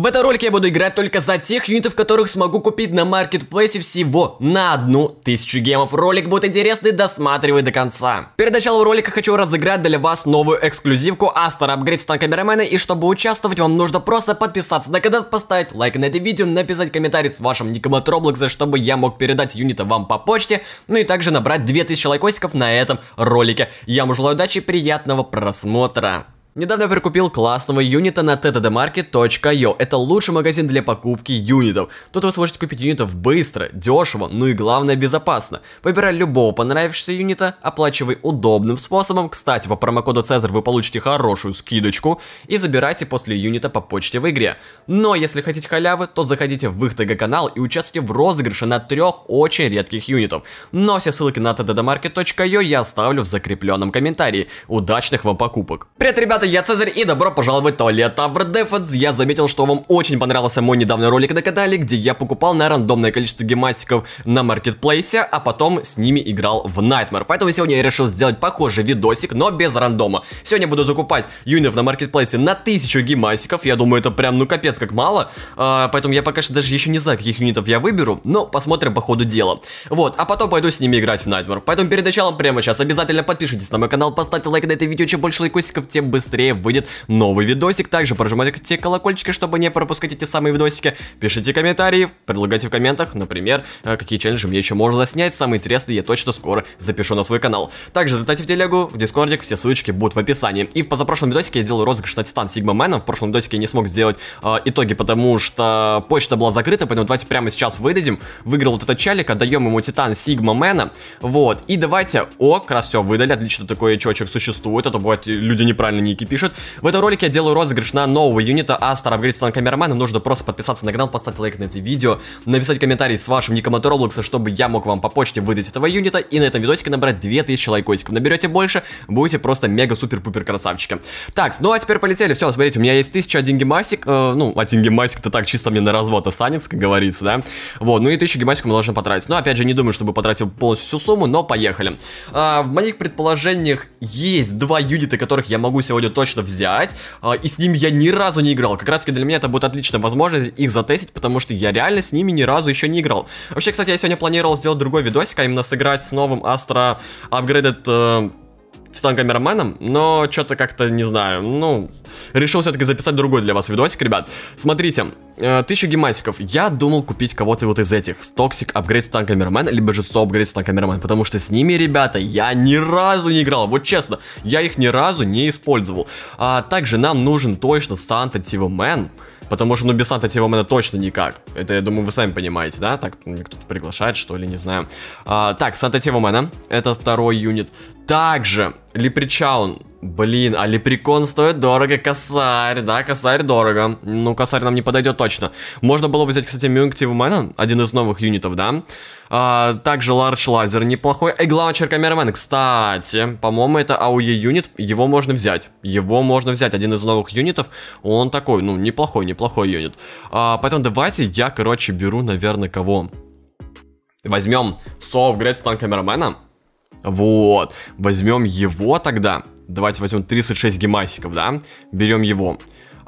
В этом ролике я буду играть только за тех юнитов, которых смогу купить на маркетплейсе всего на одну тысячу гемов. Ролик будет интересный, досматривай до конца. Перед началом ролика хочу разыграть для вас новую эксклюзивку Астер Апгрейд Стан Камерамена. И чтобы участвовать, вам нужно просто подписаться на канал, поставить лайк на это видео, написать комментарий с вашим ником от Роблокса, чтобы я мог передать юнита вам по почте. Ну и также набрать 2000 лайкосиков на этом ролике. Я вам желаю удачи и приятного просмотра. Недавно я прикупил классного юнита на ttdmarket.io. Это лучший магазин для покупки юнитов. Тут вы сможете купить юнитов быстро, дешево, ну и главное безопасно. Выбирай любого понравившегося юнита, оплачивай удобным способом. Кстати, по промокоду Цезарь вы получите хорошую скидочку и забирайте после юнита по почте в игре. Но если хотите халявы, то заходите в их ТГ-канал и участвуйте в розыгрыше на трех очень редких юнитов. Но все ссылки на ttdmarket.io я оставлю в закрепленном комментарии. Удачных вам покупок! Привет, ребята! ребята, я Цезарь и добро пожаловать в туалет Tower Defense. Я заметил, что вам очень понравился мой недавний ролик на канале, где я покупал на рандомное количество гемастиков на маркетплейсе, а потом с ними играл в Nightmare. Поэтому сегодня я решил сделать похожий видосик, но без рандома. Сегодня буду закупать юнив на маркетплейсе на 1000 гемастиков. Я думаю, это прям ну капец как мало. А, поэтому я пока что даже еще не знаю, каких юнитов я выберу, но посмотрим по ходу дела. Вот, а потом пойду с ними играть в Nightmare. Поэтому перед началом прямо сейчас обязательно подпишитесь на мой канал, поставьте лайк на это видео, чем больше лайкосиков, тем быстрее быстрее выйдет новый видосик. Также прожимайте колокольчики, чтобы не пропускать эти самые видосики. Пишите комментарии, предлагайте в комментах, например, э, какие челленджи мне еще можно снять. Самые интересные я точно скоро запишу на свой канал. Также залетайте в телегу, в дискордик, все ссылочки будут в описании. И в позапрошлом видосике я делал розыгрыш на Титан Сигма Мэна. В прошлом видосике я не смог сделать э, итоги, потому что почта была закрыта, поэтому давайте прямо сейчас выдадим. Выиграл вот этот чалик, отдаем ему Титан Сигма Мэна. Вот, и давайте... О, как раз все, выдали, отлично, такой чочек существует. Это а бывает, люди неправильно не подписчики пишут. В этом ролике я делаю розыгрыш на нового юнита Астер Апгрейд Стан Камерамана. Нужно просто подписаться на канал, поставить лайк на это видео, написать комментарий с вашим ником от Роблокса, чтобы я мог вам по почте выдать этого юнита и на этом видосике набрать 2000 лайкосиков. Наберете больше, будете просто мега-супер-пупер красавчики. Так, ну а теперь полетели. Все, смотрите, у меня есть 1000 деньгимасик. Э, ну, один гемасик это так чисто мне на развод останется, как говорится, да? Вот, ну и 1000 гемасиков мы должны потратить. Но ну, опять же, не думаю, чтобы потратил полностью всю сумму, но поехали. А, в моих предположениях есть два юнита, которых я могу сегодня буду точно взять. А, и с ним я ни разу не играл. Как раз таки для меня это будет отличная возможность их затестить, потому что я реально с ними ни разу еще не играл. Вообще, кстати, я сегодня планировал сделать другой видосик, а именно сыграть с новым Astra Upgraded... Э, стал камераманом, но что-то как-то, не знаю, ну, решил все-таки записать другой для вас видосик, ребят. Смотрите, э, тысяча гематиков. Я думал купить кого-то вот из этих. Токсик, апгрейд стан камерамен, либо же со апгрейд стан камерамен. Потому что с ними, ребята, я ни разу не играл. Вот честно, я их ни разу не использовал. А также нам нужен точно Санта Тива Мэн. Потому что, ну, без Санта Тивомена точно никак. Это, я думаю, вы сами понимаете, да? Так, ну, мне кто-то приглашает, что ли, не знаю. А, так, Санта Тивомена, это второй юнит. Также Лепричаун, Блин, а лепрекон стоит дорого, косарь, да, косарь дорого. Ну, косарь нам не подойдет точно. Можно было бы взять, кстати, Мюнктив Мэна, один из новых юнитов, да. А, также Ларч Лазер неплохой. И главный черкамермен, кстати, по-моему, это АУЕ e юнит, его можно взять. Его можно взять, один из новых юнитов. Он такой, ну, неплохой, неплохой юнит. А, поэтому давайте я, короче, беру, наверное, кого? Возьмем Соу Грейдстан Камерамена. Вот, возьмем его тогда давайте возьмем 36 гемасиков, да, берем его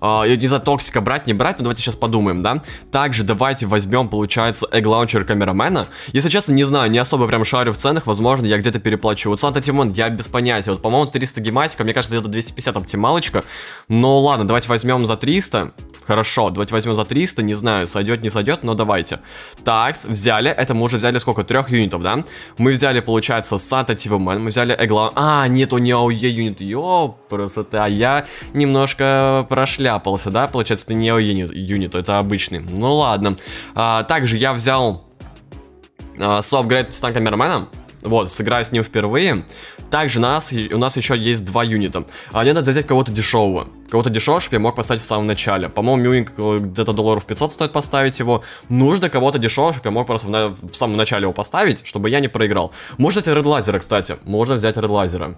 я а, не знаю, токсика брать, не брать, но давайте сейчас подумаем, да. Также давайте возьмем, получается, Egg Launcher Камерамена. Если честно, не знаю, не особо прям шарю в ценах, возможно, я где-то переплачу. Вот Санта Тимон, я без понятия. Вот, по-моему, 300 гематика, мне кажется, где-то 250 оптималочка. Но ладно, давайте возьмем за 300. Хорошо, давайте возьмем за 300, не знаю, сойдет, не сойдет, но давайте. Так, взяли, это мы уже взяли сколько, трех юнитов, да? Мы взяли, получается, Санта Тимон, мы взяли Эгла... А, нет, у него АУЕ юнит, ёп, красота, я немножко прошлял вляпался, да? Получается, это не О-юнит, юнит, это обычный. Ну ладно. А, также я взял а, соапгрейд с танкомерменом. Вот, сыграю с ним впервые. Также нас, у нас еще есть два юнита. А мне надо взять кого-то дешевого. Кого-то дешевого, чтобы я мог поставить в самом начале. По-моему, мюнинг э, где-то долларов 500 стоит поставить его. Нужно кого-то дешевого, чтобы я мог просто в, на в самом начале его поставить, чтобы я не проиграл. Можно взять Редлазера, кстати. Можно взять редлайзера.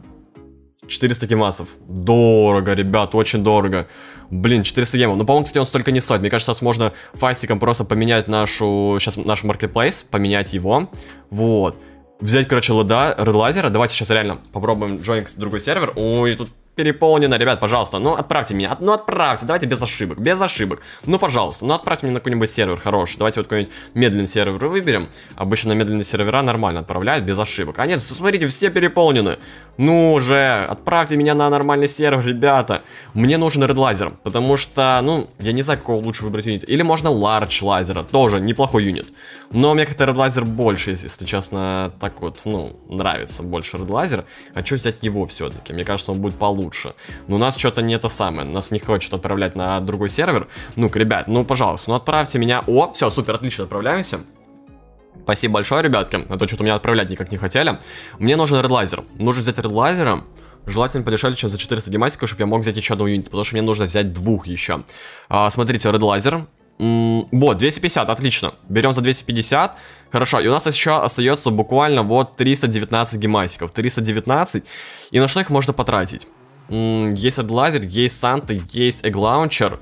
400 гемасов. Дорого, ребят, очень дорого. Блин, 400 гемов. Ну, по-моему, кстати, он столько не стоит. Мне кажется, сейчас можно фасиком просто поменять нашу... Сейчас наш маркетплейс, поменять его. Вот. Взять, короче, лада, редлазера. Давайте сейчас реально попробуем джойнг другой сервер. Ой, тут переполнено. Ребят, пожалуйста, ну отправьте меня. Ну отправьте, давайте без ошибок, без ошибок. Ну, пожалуйста, ну отправьте меня на какой-нибудь сервер хороший. Давайте вот какой-нибудь медленный сервер выберем. Обычно на медленные сервера нормально отправляют, без ошибок. А нет, смотрите, все переполнены. Ну уже отправьте меня на нормальный сервер, ребята. Мне нужен Red Laser, потому что, ну, я не знаю, какого лучше выбрать юнит, Или можно Large лазера, тоже неплохой юнит. Но мне как-то Red Laser больше, если честно, так вот, ну, нравится больше Red Laser. Хочу взять его все-таки, мне кажется, он будет получше лучше. Но у нас что-то не то самое, нас не хочет отправлять на другой сервер. Ну-ка, ребят, ну, пожалуйста, ну отправьте меня. О, все, супер, отлично, отправляемся. Спасибо большое, ребятки, а то что-то меня отправлять никак не хотели. Мне нужен редлайзер. Нужно взять редлайзера. Желательно подешевле, чем за 400 гемасиков, чтобы я мог взять еще одну юнит, потому что мне нужно взять двух еще. А, смотрите, редлайзер. Вот, 250, отлично. Берем за 250. Хорошо, и у нас еще остается буквально вот 319 гемасиков. 319. И на что их можно потратить? Есть Адблазер, есть Санта, есть Эглаунчер.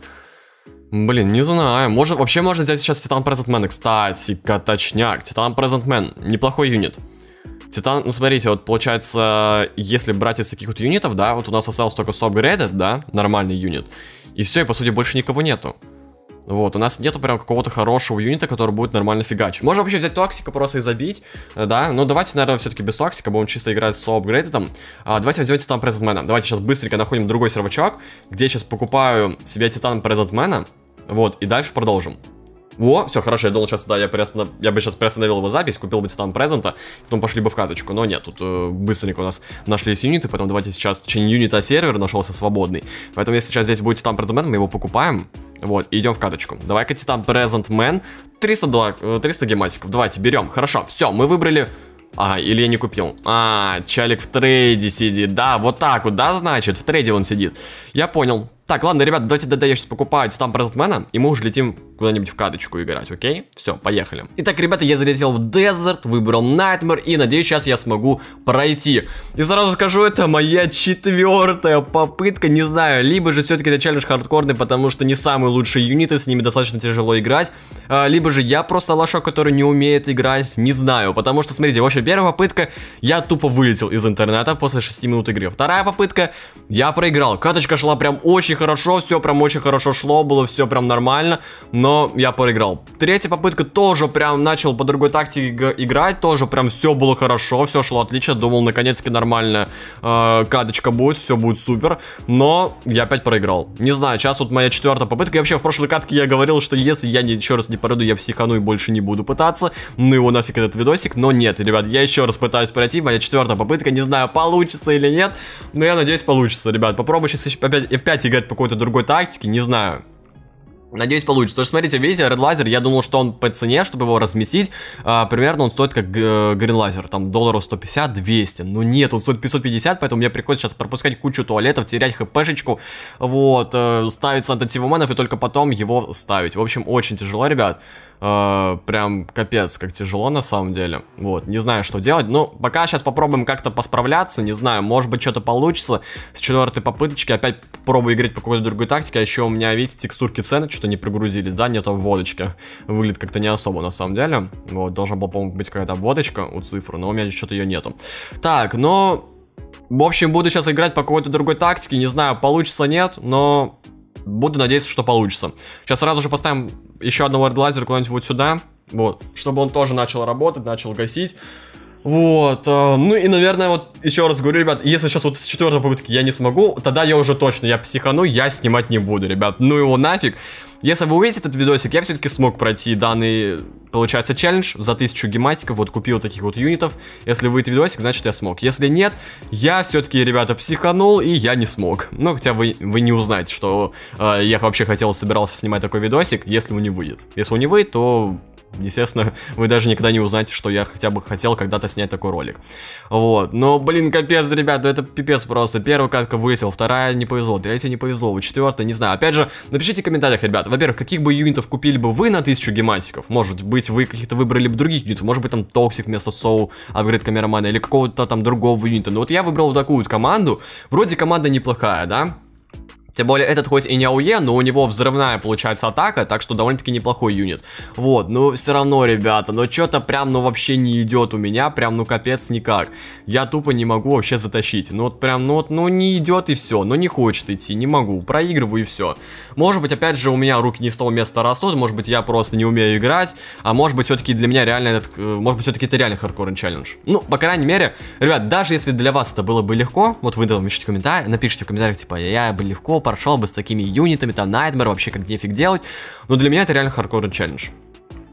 Блин, не знаю. Может, вообще можно взять сейчас Титан Презентмен. Кстати, точняк. Титан Презентмен. Неплохой юнит. Титан, ну смотрите, вот получается, если брать из таких вот юнитов, да, вот у нас осталось только Subgraded, да, нормальный юнит. И все, и по сути больше никого нету. Вот, у нас нету прям какого-то хорошего юнита, который будет нормально фигачить. Можно вообще взять токсика просто и забить, э, да. Но давайте, наверное, все-таки без токсика, будем чисто играть с апгрейдом. А, давайте возьмем Титан Презентмена. Давайте сейчас быстренько находим другой сервачок, где я сейчас покупаю себе Титан Презентмена. Вот, и дальше продолжим. Во, все, хорошо, я думал, сейчас, да, я, приостанов... я бы сейчас приостановил его запись, купил бы там Презента, потом пошли бы в каточку, но нет, тут э, быстренько у нас нашлись юниты, поэтому давайте сейчас в юнита сервер нашелся свободный, поэтому если сейчас здесь будет там Презент, мы его покупаем, вот, идем в каточку. Давай-ка там Презент Мэн, 300, доллар... Э, 300 гематиков, давайте, берем, хорошо, все, мы выбрали... Ага, или я не купил. А, Чалик в трейде сидит. Да, вот так вот, да, значит, в трейде он сидит. Я понял. Так, ладно, ребят, давайте ДД я сейчас покупаю Титан Презентмена, и мы уже летим куда-нибудь в каточку играть, окей? Все, поехали. Итак, ребята, я залетел в Desert, выбрал Nightmare и надеюсь, сейчас я смогу пройти. И сразу скажу, это моя четвертая попытка, не знаю, либо же все-таки это челлендж хардкорный, потому что не самые лучшие юниты, с ними достаточно тяжело играть, а, либо же я просто лошок, который не умеет играть, не знаю, потому что, смотрите, вообще первая попытка, я тупо вылетел из интернета после 6 минут игры. Вторая попытка, я проиграл, каточка шла прям очень хорошо, все прям очень хорошо шло, было все прям нормально, но но я проиграл. Третья попытка тоже прям начал по другой тактике играть, тоже прям все было хорошо, все шло отлично, думал наконец-таки нормально э, кадочка будет, все будет супер, но я опять проиграл. Не знаю, сейчас вот моя четвертая попытка, и вообще в прошлой катке я говорил, что если я не, еще раз не пройду, я психану и больше не буду пытаться, ну его нафиг этот видосик, но нет, ребят, я еще раз пытаюсь пройти, моя четвертая попытка, не знаю, получится или нет, но я надеюсь получится, ребят, попробую сейчас опять, опять играть по какой-то другой тактике, не знаю. Надеюсь, получится. Тоже смотрите, видите, Red Laser, я думал, что он по цене, чтобы его разместить, э, примерно он стоит как э, Green Laser, там долларов 150-200. Но ну нет, он стоит 550, поэтому мне приходится сейчас пропускать кучу туалетов, терять хпшечку, вот, э, ставить с антитивоманов и только потом его ставить. В общем, очень тяжело, ребят э, прям капец, как тяжело на самом деле. Вот, не знаю, что делать. Ну, пока сейчас попробуем как-то посправляться, не знаю, может быть, что-то получится. С четвертой попыточки опять пробую играть по какой-то другой тактике. А еще у меня, видите, текстурки цены что-то не пригрузились, да, нет обводочки. Выглядит как-то не особо на самом деле. Вот, должна была, по-моему, быть какая-то обводочка у цифры, но у меня что-то ее нету. Так, но... Ну, в общем, буду сейчас играть по какой-то другой тактике, не знаю, получится, нет, но Буду надеяться, что получится. Сейчас сразу же поставим еще одного редлайзера куда-нибудь вот сюда. Вот, чтобы он тоже начал работать, начал гасить. Вот, э, ну и, наверное, вот еще раз говорю, ребят, если сейчас вот с четвертой попытки я не смогу, тогда я уже точно, я психану, я снимать не буду, ребят, ну его нафиг. Если вы увидите этот видосик, я все-таки смог пройти данный, получается, челлендж за тысячу гематиков, вот купил таких вот юнитов. Если выйдет видосик, значит я смог. Если нет, я все-таки, ребята, психанул и я не смог. Но ну, хотя вы, вы не узнаете, что э, я вообще хотел, собирался снимать такой видосик, если он не выйдет. Если он не выйдет, то естественно, вы даже никогда не узнаете, что я хотя бы хотел когда-то снять такой ролик. Вот, но, блин, капец, ребят, ну это пипец просто. Первая катка вылетела, вторая не повезло, третья не повезло, четвертая, не знаю. Опять же, напишите в комментариях, ребят, во-первых, каких бы юнитов купили бы вы на 1000 гематиков? Может быть, вы каких-то выбрали бы других юнитов, может быть, там Токсик вместо Соу, апгрейд Камерамана, или какого-то там другого юнита. Но ну, вот я выбрал вот такую вот команду, вроде команда неплохая, да? Тем более, этот хоть и не АУЕ, но у него взрывная получается атака, так что довольно-таки неплохой юнит. Вот, ну все равно, ребята, но что-то прям, ну вообще не идет у меня, прям, ну капец никак. Я тупо не могу вообще затащить. Ну вот прям, ну вот, ну не идет и все, ну не хочет идти, не могу, проигрываю и все. Может быть, опять же, у меня руки не с того места растут, может быть, я просто не умею играть, а может быть, все-таки для меня реально этот, э, может быть, все-таки это реально хардкорный челлендж. Ну, по крайней мере, ребят, даже если для вас это было бы легко, вот вы напишите в комментариях, напишите в комментариях, типа, я бы легко, прошел бы с такими юнитами, там, Nightmare, вообще как нефиг делать. Но для меня это реально хардкорный челлендж.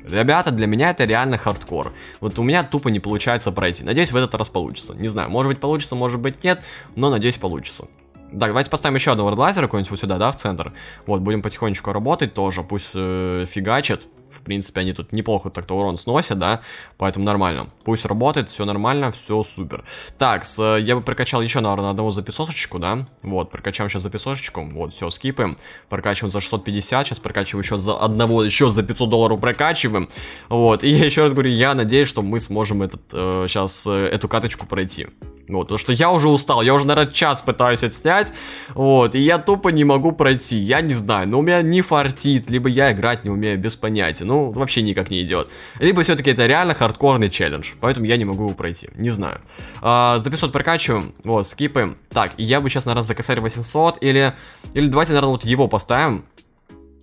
Ребята, для меня это реально хардкор. Вот у меня тупо не получается пройти. Надеюсь, в этот раз получится. Не знаю, может быть получится, может быть нет, но надеюсь получится. Так, давайте поставим еще одного редлайзера какой-нибудь вот сюда, да, в центр. Вот, будем потихонечку работать тоже, пусть э, фигачит в принципе, они тут неплохо так-то урон сносят, да, поэтому нормально. Пусть работает, все нормально, все супер. Так, с, э, я бы прокачал еще, наверное, одного записосочку, да, вот, прокачаем сейчас записосочку, вот, все, скипаем, прокачиваем за 650, сейчас прокачиваем еще за одного, еще за 500 долларов прокачиваем, вот, и я еще раз говорю, я надеюсь, что мы сможем этот, э, сейчас, э, эту каточку пройти. Вот, потому что я уже устал, я уже, наверное, час пытаюсь отснять, вот, и я тупо не могу пройти, я не знаю, но у меня не фартит, либо я играть не умею, без понятия, ну, вообще никак не идет. Либо все-таки это реально хардкорный челлендж, поэтому я не могу его пройти, не знаю. А, за 500 прокачиваем, вот, скипаем. Так, я бы сейчас, наверное, за косарь 800, или, или давайте, наверное, вот его поставим,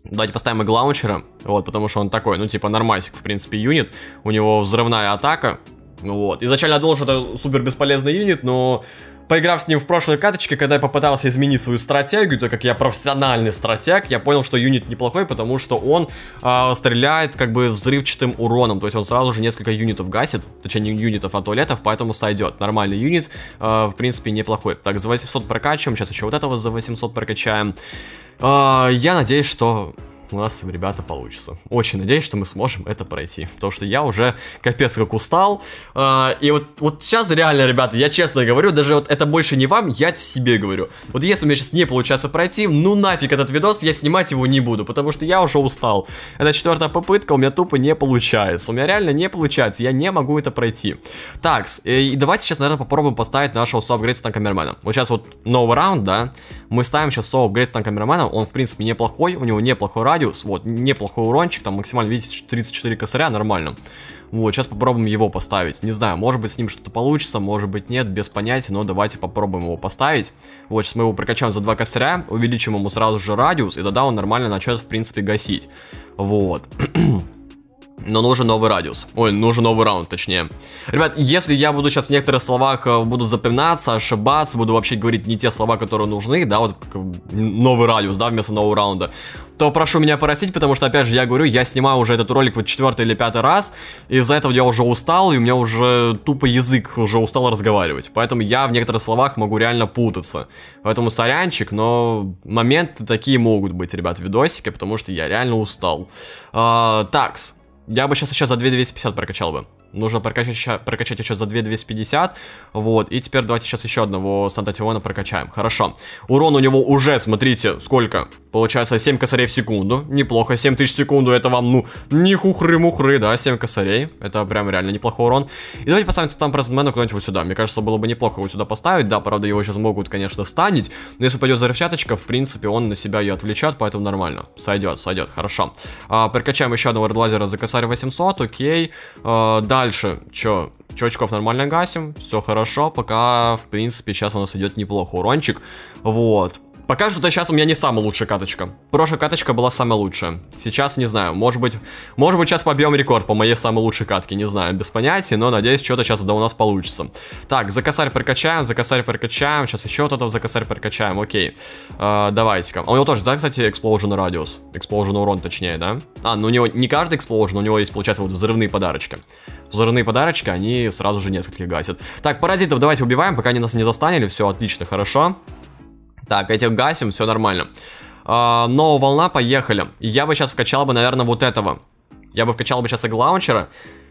Давайте поставим и вот, потому что он такой, ну, типа, нормасик, в принципе, юнит. У него взрывная атака, ну вот. Изначально я думал, что это супер бесполезный юнит, но поиграв с ним в прошлой каточке, когда я попытался изменить свою стратегию, так как я профессиональный стратег, я понял, что юнит неплохой, потому что он э, стреляет как бы взрывчатым уроном, то есть он сразу же несколько юнитов гасит, точнее не юнитов, а туалетов, поэтому сойдет. Нормальный юнит, э, в принципе, неплохой. Так, за 800 прокачиваем, сейчас еще вот этого за 800 прокачаем. Э, я надеюсь, что у нас, ребята, получится. Очень надеюсь, что мы сможем это пройти, потому что я уже капец как устал. Э, и вот, вот сейчас реально, ребята, я честно говорю, даже вот это больше не вам, я себе говорю. Вот если у меня сейчас не получается пройти, ну нафиг этот видос, я снимать его не буду, потому что я уже устал. Это четвертая попытка, у меня тупо не получается. У меня реально не получается, я не могу это пройти. Так, э, и давайте сейчас, наверное, попробуем поставить нашего соапгрейд камермена. Вот сейчас вот новый раунд, да, мы ставим сейчас соапгрейд камермена. он, в принципе, неплохой, у него неплохой раунд радиус, вот, неплохой урончик, там максимально, видите, 34 косаря, нормально. Вот, сейчас попробуем его поставить. Не знаю, может быть с ним что-то получится, может быть нет, без понятия, но давайте попробуем его поставить. Вот, сейчас мы его прокачаем за два косаря, увеличим ему сразу же радиус, и тогда он нормально начнет, в принципе, гасить. Вот. но нужен новый радиус. Ой, нужен новый раунд, точнее. Ребят, если я буду сейчас в некоторых словах э, буду запоминаться, ошибаться, буду вообще говорить не те слова, которые нужны, да, вот новый радиус, да, вместо нового раунда, то прошу меня простить, потому что, опять же, я говорю, я снимаю уже этот ролик вот четвертый или пятый раз, из-за этого я уже устал, и у меня уже тупо язык уже устал разговаривать. Поэтому я в некоторых словах могу реально путаться. Поэтому сорянчик, но моменты такие могут быть, ребят, в видосике, потому что я реально устал. А, такс. Я бы сейчас еще за 2250 прокачал бы. Нужно прокачать, прокачать еще за 2 250. Вот, и теперь давайте сейчас еще одного Санта-Тиона прокачаем. Хорошо. Урон у него уже, смотрите, сколько? Получается 7 косарей в секунду. Неплохо, 7 тысяч в секунду, это вам, ну, не хухры-мухры, да, 7 косарей. Это прям реально неплохой урон. И давайте поставим там Презентмену куда-нибудь вот сюда. Мне кажется, было бы неплохо его сюда поставить. Да, правда, его сейчас могут, конечно, станить. Но если пойдет взрывчаточка, в принципе, он на себя ее отвлечет, поэтому нормально. Сойдет, сойдет, хорошо. А, прокачаем еще одного редлазера за косарь 800, окей. А, да, Дальше, чё, чё нормально гасим, все хорошо, пока, в принципе, сейчас у нас идет неплохо урончик, вот, Пока что сейчас у меня не самая лучшая каточка. Прошлая каточка была самая лучшая. Сейчас, не знаю, может быть... Может быть, сейчас побьем рекорд по моей самой лучшей катке, не знаю, без понятия, но надеюсь, что-то сейчас да у нас получится. Так, за косарь прокачаем, за косарь прокачаем, сейчас еще вот этого за косарь прокачаем, окей. Э, Давайте-ка. А у него тоже, да, кстати, explosion радиус? Explosion урон, точнее, да? А, ну у него не каждый explosion, у него есть, получается, вот взрывные подарочки. Взрывные подарочки, они сразу же несколько гасят. Так, паразитов давайте убиваем, пока они нас не застанили, все отлично, хорошо. Так, этих гасим, все нормально. А, но волна, поехали. Я бы сейчас вкачал бы, наверное, вот этого. Я бы вкачал бы сейчас и Глаунчера.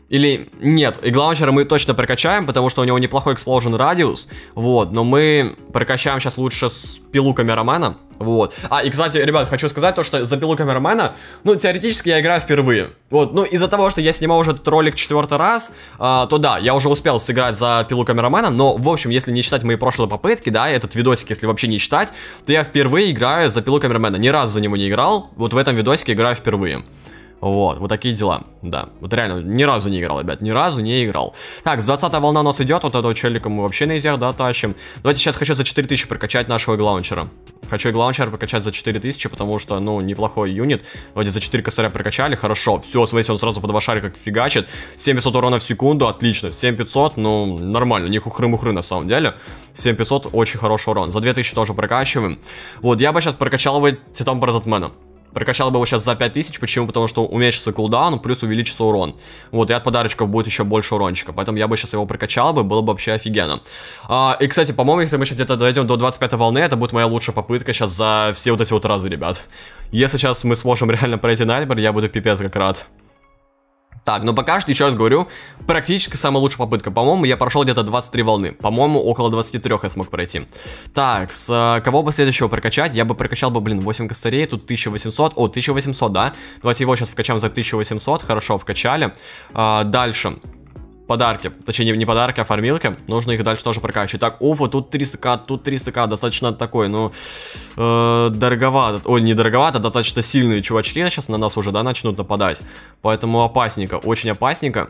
Или нет, и Иглаунчера мы точно прокачаем, потому что у него неплохой эксплозион радиус, вот, но мы прокачаем сейчас лучше с пилу Романа, вот. А, и, кстати, ребят, хочу сказать то, что за пилу Романа, ну, теоретически я играю впервые, вот, ну, из-за того, что я снимал уже этот ролик четвертый раз, а, то да, я уже успел сыграть за пилу Романа, но, в общем, если не считать мои прошлые попытки, да, этот видосик, если вообще не считать, то я впервые играю за пилу Романа, ни разу за него не играл, вот в этом видосике играю впервые. Вот, вот такие дела, да. Вот реально, ни разу не играл, ребят, ни разу не играл. Так, с 20 волна у нас идет, вот этого челика мы вообще на изях, да, тащим. Давайте сейчас хочу за 4000 прокачать нашего глаунчера. Хочу глаунчера прокачать за 4000, потому что, ну, неплохой юнит. Давайте за 4 косаря прокачали, хорошо. Все, смотрите, он сразу по два шарика фигачит. 7500 урона в секунду, отлично. 7500, ну, нормально, не хухры-мухры на самом деле. 7500, очень хороший урон. За 2000 тоже прокачиваем. Вот, я бы сейчас прокачал бы Титан Бразатмена. Прокачал бы его сейчас за 5000, почему? Потому что уменьшится кулдаун, плюс увеличится урон. Вот, и от подарочков будет еще больше урончика. Поэтому я бы сейчас его прокачал бы, было бы вообще офигенно. А, и, кстати, по-моему, если мы сейчас где-то дойдем до 25 волны, это будет моя лучшая попытка сейчас за все вот эти вот разы, ребят. Если сейчас мы сможем реально пройти Найтбер, я буду пипец как рад. Так, но пока что, еще раз говорю, практически самая лучшая попытка. По-моему, я прошел где-то 23 волны. По-моему, около 23 я смог пройти. Так, с э, кого бы следующего прокачать? Я бы прокачал бы, блин, 8 косарей, тут 1800. О, 1800, да? Давайте его сейчас вкачаем за 1800. Хорошо, вкачали. Э, дальше подарки. Точнее, не подарки, а фармилки. Нужно их дальше тоже прокачивать. Так, офа, тут 300к, тут 300к. Достаточно такой, ну, э, дороговато. Ой, не дороговато, а достаточно сильные чувачки сейчас на нас уже, да, начнут нападать. Поэтому опасненько, очень опасненько.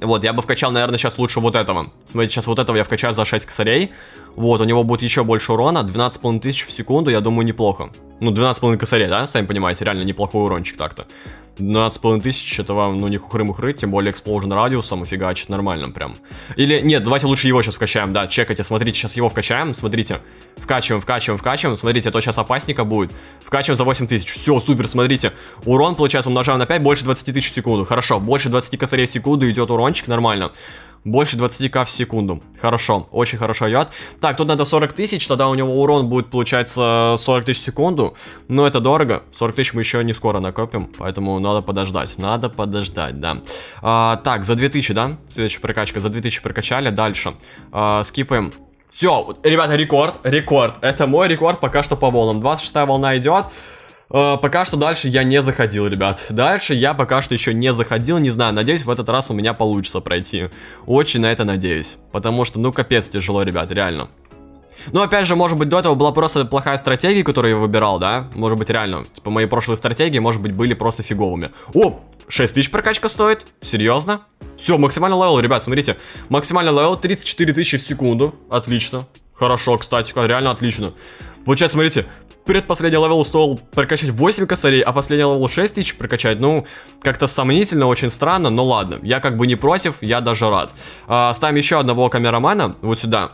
Вот, я бы вкачал, наверное, сейчас лучше вот этого. Смотрите, сейчас вот этого я вкачаю за 6 косарей. Вот, у него будет еще больше урона. 12,5 тысяч в секунду, я думаю, неплохо. Ну, 12,5 косарей, да? Сами понимаете, реально неплохой урончик так-то. 12,5 тысяч, это вам, ну, не хухры-мухры, тем более Explosion радиусом фигачит нормальным прям. Или, нет, давайте лучше его сейчас вкачаем, да, чекайте, смотрите, сейчас его вкачаем, смотрите. Вкачиваем, вкачиваем, вкачиваем, смотрите, а то сейчас опасника будет. Вкачиваем за 8 тысяч, все, супер, смотрите. Урон, получается, умножаем на 5, больше 20 тысяч в секунду, хорошо, больше 20 косарей в секунду идет урончик, нормально больше 20к в секунду. Хорошо, очень хорошо идет. Так, тут надо 40 тысяч, тогда у него урон будет, получаться 40 тысяч в секунду. Но это дорого. 40 тысяч мы еще не скоро накопим, поэтому надо подождать. Надо подождать, да. А, так, за 2000, да? Следующая прокачка. За 2000 прокачали. Дальше. А, скипаем. Все, ребята, рекорд, рекорд. Это мой рекорд пока что по волнам. 26 волна идет. Э, пока что дальше я не заходил, ребят. Дальше я пока что еще не заходил, не знаю. Надеюсь, в этот раз у меня получится пройти. Очень на это надеюсь. Потому что, ну, капец тяжело, ребят, реально. Ну, опять же, может быть, до этого была просто плохая стратегия, которую я выбирал, да? Может быть, реально, типа, мои прошлые стратегии, может быть, были просто фиговыми. О, 6 тысяч прокачка стоит? Серьезно? Все, максимальный левел, ребят, смотрите. Максимальный левел 34 тысячи в секунду. Отлично. Хорошо, кстати, реально отлично. Получается, смотрите, предпоследний левел стоил прокачать 8 косарей, а последний левел 6 тысяч прокачать, ну, как-то сомнительно, очень странно, но ладно, я как бы не против, я даже рад. А, ставим еще одного камерамана вот сюда,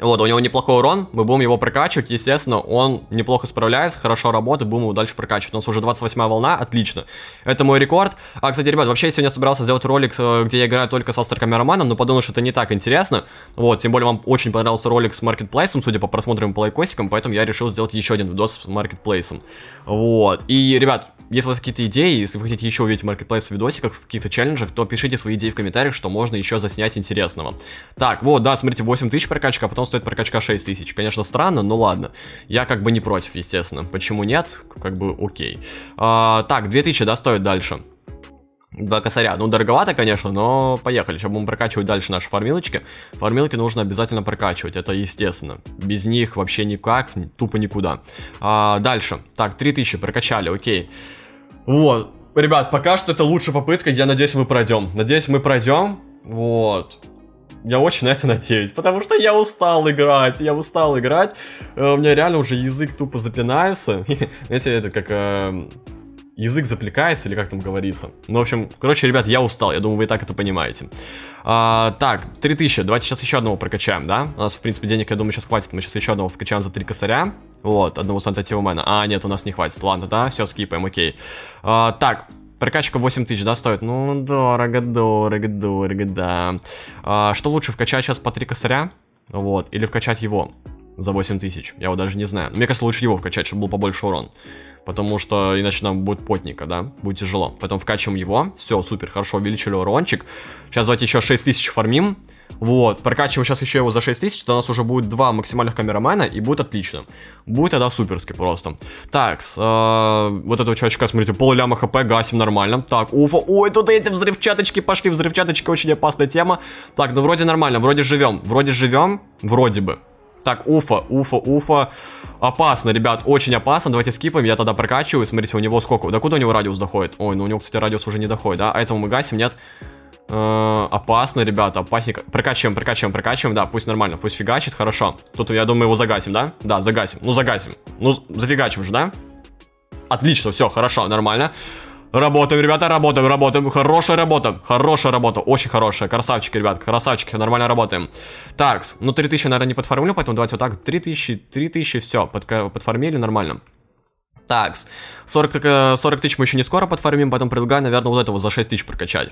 вот, у него неплохой урон, мы будем его прокачивать, естественно, он неплохо справляется, хорошо работает, будем его дальше прокачивать. У нас уже 28 волна, отлично. Это мой рекорд. А, кстати, ребят, вообще я сегодня собирался сделать ролик, э, где я играю только со Старками Романом, но подумал, что это не так интересно. Вот, тем более вам очень понравился ролик с Маркетплейсом, судя по просмотрам и лайкосикам, поэтому я решил сделать еще один видос с Маркетплейсом. Вот, и, ребят, если у вас какие-то идеи, если вы хотите еще увидеть маркетплейс в видосиках, в каких-то челленджах, то пишите свои идеи в комментариях, что можно еще заснять интересного. Так, вот, да, смотрите, 8 тысяч прокачка, а потом стоит прокачка 6 тысяч. Конечно, странно, но ладно. Я как бы не против, естественно. Почему нет? Как бы окей. А, так, 2000, да, стоит дальше. Два косаря. Ну, дороговато, конечно, но поехали. Сейчас будем прокачивать дальше наши фармилочки. Фармилки нужно обязательно прокачивать, это естественно. Без них вообще никак, тупо никуда. А, дальше. Так, 3000 прокачали, окей. Окей. Вот. Ребят, пока что это лучшая попытка, я надеюсь, мы пройдем. Надеюсь, мы пройдем. Вот. Я очень на это надеюсь, потому что я устал играть, я устал играть. Э, у меня реально уже язык тупо запинается. Знаете, это как... Э, язык заплекается, или как там говорится. Ну, в общем, короче, ребят, я устал, я думаю, вы и так это понимаете. А, так, 3000, давайте сейчас еще одного прокачаем, да? У нас, в принципе, денег, я думаю, сейчас хватит, мы сейчас еще одного вкачаем за 3 косаря. Вот, одного Сантативомена. А, нет, у нас не хватит. Ладно, да, все, скипаем, окей. А, так, Прокачка 8 тысяч, да, стоит? Ну, дорого, дорого, дорого, да. А, что лучше, вкачать сейчас по 3 косаря? Вот, или вкачать его? за 8000. Я его даже не знаю. Мне кажется, лучше его вкачать, чтобы был побольше урон. Потому что иначе нам будет потника, да? Будет тяжело. Поэтому вкачиваем его. Все, супер, хорошо, увеличили урончик. Сейчас давайте еще 6000 фармим. Вот, прокачиваем сейчас еще его за 6000, то у нас уже будет два максимальных камерамена, и будет отлично. Будет тогда суперски просто. Так, э, вот этого человечка, смотрите, пол ляма хп, гасим нормально. Так, уфа, ой, тут эти взрывчаточки пошли, взрывчаточки очень опасная тема. Так, ну вроде нормально, вроде живем, вроде живем, вроде бы. Так, Уфа, Уфа, Уфа. Опасно, ребят, очень опасно. Давайте скипаем, я тогда прокачиваю. Смотрите, у него сколько... Да куда у него радиус доходит? Ой, ну у него, кстати, радиус уже не доходит, да? А этому мы гасим, нет? Э -э опасно, ребята, опасненько. Прокачиваем, прокачиваем, прокачиваем. Да, пусть нормально, пусть фигачит, хорошо. Тут, я думаю, его загасим, да? Да, загасим. Ну, загасим. Ну, зафигачим же, да? Отлично, все, хорошо, нормально. Работаем, ребята, работаем, работаем. Хорошая работа, хорошая работа, очень хорошая. Красавчики, ребят, красавчики, нормально работаем. Так, ну 3000, наверное, не подформлю, поэтому давайте вот так. 3000, 3000, все, под, подформили нормально. Так, 40, 40 тысяч мы еще не скоро подформим, поэтому предлагаю, наверное, вот этого за 6 тысяч прокачать.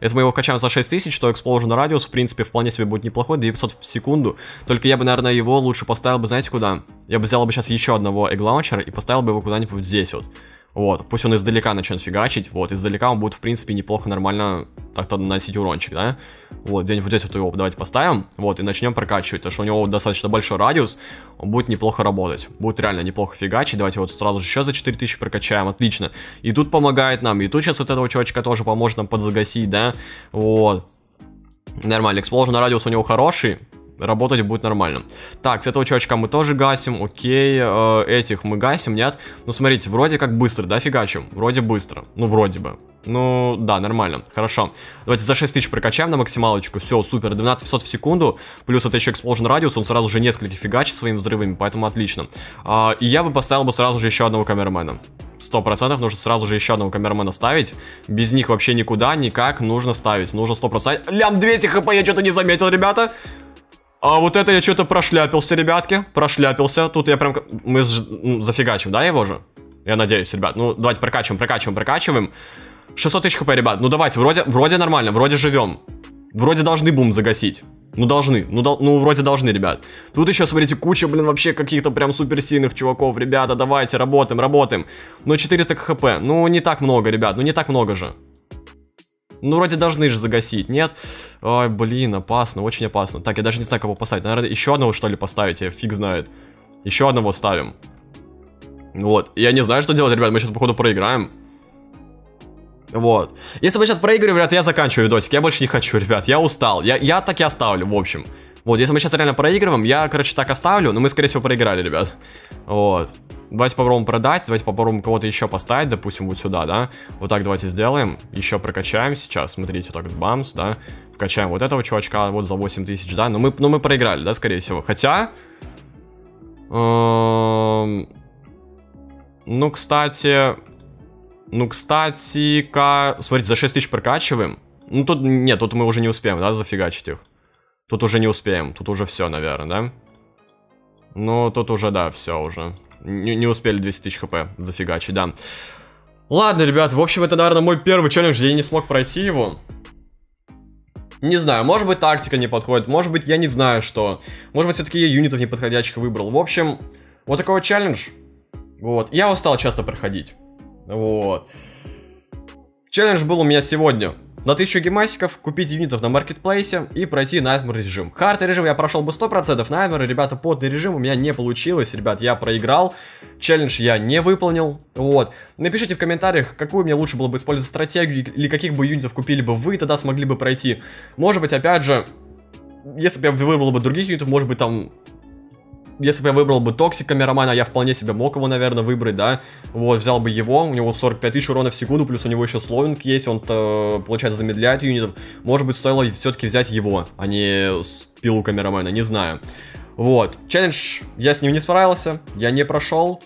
Если мы его качаем за 6 тысяч, то Explosion радиус, в принципе, вполне себе будет неплохой, 900 в секунду. Только я бы, наверное, его лучше поставил бы, знаете, куда? Я бы взял бы сейчас еще одного эглаунчера и поставил бы его куда-нибудь здесь вот. Вот, пусть он издалека начнет фигачить, вот, издалека он будет, в принципе, неплохо, нормально так-то наносить урончик, да? Вот, где-нибудь вот здесь вот его давайте поставим, вот, и начнем прокачивать, потому что у него достаточно большой радиус, он будет неплохо работать, будет реально неплохо фигачить, давайте вот сразу же еще за 4000 прокачаем, отлично. И тут помогает нам, и тут сейчас вот этого чувачка тоже поможет нам подзагасить, да? Вот. Нормально, эксплозион радиус у него хороший, работать будет нормально. Так, с этого чувачка мы тоже гасим, окей, э, этих мы гасим, нет? Ну, смотрите, вроде как быстро, да, фигачим? Вроде быстро, ну, вроде бы. Ну, да, нормально, хорошо. Давайте за 6000 прокачаем на максималочку, все, супер, 12500 в секунду, плюс это еще Explosion Radius, он сразу же несколько фигачит своими взрывами, поэтому отлично. Э, и я бы поставил бы сразу же еще одного камерамена. 100% нужно сразу же еще одного камерамена ставить. Без них вообще никуда, никак нужно ставить. Нужно 100%. Лям 200 хп, я что-то не заметил, ребята. А вот это я что-то прошляпился, ребятки. Прошляпился. Тут я прям... Мы зафигачим, да, его же? Я надеюсь, ребят. Ну, давайте прокачиваем, прокачиваем, прокачиваем. 600 тысяч хп, ребят. Ну, давайте, вроде, вроде нормально, вроде живем. Вроде должны бум загасить. Ну, должны. Ну, дол ну, вроде должны, ребят. Тут еще, смотрите, куча, блин, вообще каких-то прям суперсильных чуваков. Ребята, давайте, работаем, работаем. Ну, 400 хп. Ну, не так много, ребят. Ну, не так много же. Ну, вроде должны же загасить, нет? Ой, блин, опасно, очень опасно. Так, я даже не знаю, кого поставить. Наверное, еще одного, что ли, поставить, я фиг знает. Еще одного ставим. Вот, я не знаю, что делать, ребят, мы сейчас, походу, проиграем. Вот. Если мы сейчас ребят, я заканчиваю видосик. Я больше не хочу, ребят. Я устал. Я, я так и оставлю, в общем. Вот, если мы сейчас реально проигрываем, я, короче, так оставлю, но мы, скорее всего, проиграли, ребят. Вот. Давайте попробуем продать, давайте попробуем кого-то еще поставить, допустим, вот сюда, да. Вот так давайте сделаем, еще прокачаем сейчас, смотрите, вот так вот бамс, да. Вкачаем вот этого чувачка, вот за 8 тысяч, да. Но мы, но мы проиграли, да, скорее всего. Хотя... Эм, ну, кстати... Ну, кстати-ка... Смотрите, за 6 тысяч прокачиваем. Ну, тут... Нет, тут мы уже не успеем, да, зафигачить их. Тут уже не успеем, тут уже все, наверное, да? Ну, тут уже, да, все уже. Не, не успели 200 тысяч хп зафигачить, да. Ладно, ребят, в общем, это, наверное, мой первый челлендж, я не смог пройти его. Не знаю, может быть, тактика не подходит, может быть, я не знаю, что. Может быть, все-таки я юнитов неподходящих выбрал. В общем, вот такой вот челлендж. Вот, я устал часто проходить. Вот. Челлендж был у меня сегодня на 1000 гемасиков, купить юнитов на маркетплейсе и пройти Nightmare режим. Хард режим я прошел бы 100%, Nightmare, ребята, подный режим у меня не получилось, ребят, я проиграл, челлендж я не выполнил, вот. Напишите в комментариях, какую мне лучше было бы использовать стратегию или каких бы юнитов купили бы вы, тогда смогли бы пройти. Может быть, опять же, если бы я выбрал бы других юнитов, может быть, там если бы я выбрал бы токсиками Романа, я вполне себе мог его, наверное, выбрать, да. Вот, взял бы его, у него 45 тысяч урона в секунду, плюс у него еще слоинг есть, он, э, получается, замедляет юнитов. Может быть, стоило все-таки взять его, а не с пилу Камерамена, не знаю. Вот, челлендж, я с ним не справился, я не прошел.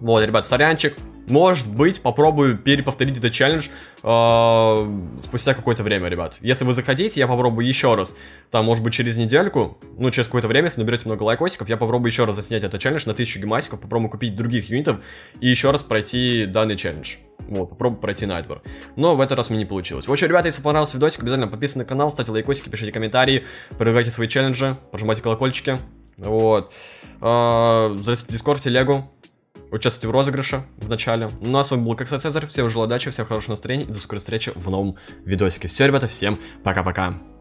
Вот, ребят, сорянчик, может быть, попробую переповторить этот челлендж э, спустя какое-то время, ребят. Если вы захотите, я попробую еще раз. Там, может быть, через недельку, ну, через какое-то время, если наберете много лайкосиков, я попробую еще раз заснять этот челлендж на 1000 гематиков, попробую купить других юнитов и еще раз пройти данный челлендж. Вот, попробую пройти Найтбор. Но в этот раз мне не получилось. В общем, ребята, если понравился видосик, обязательно подписывайтесь на канал, ставьте лайкосики, пишите комментарии, предлагайте свои челленджи, прожимайте колокольчики. Вот. Э, залезьте в Дискорд, Телегу участвуйте в розыгрыше в начале. Ну а с вами был Кокса Цезарь, всем желаю удачи, всем хорошего настроения и до скорой встречи в новом видосике. Все, ребята, всем пока-пока.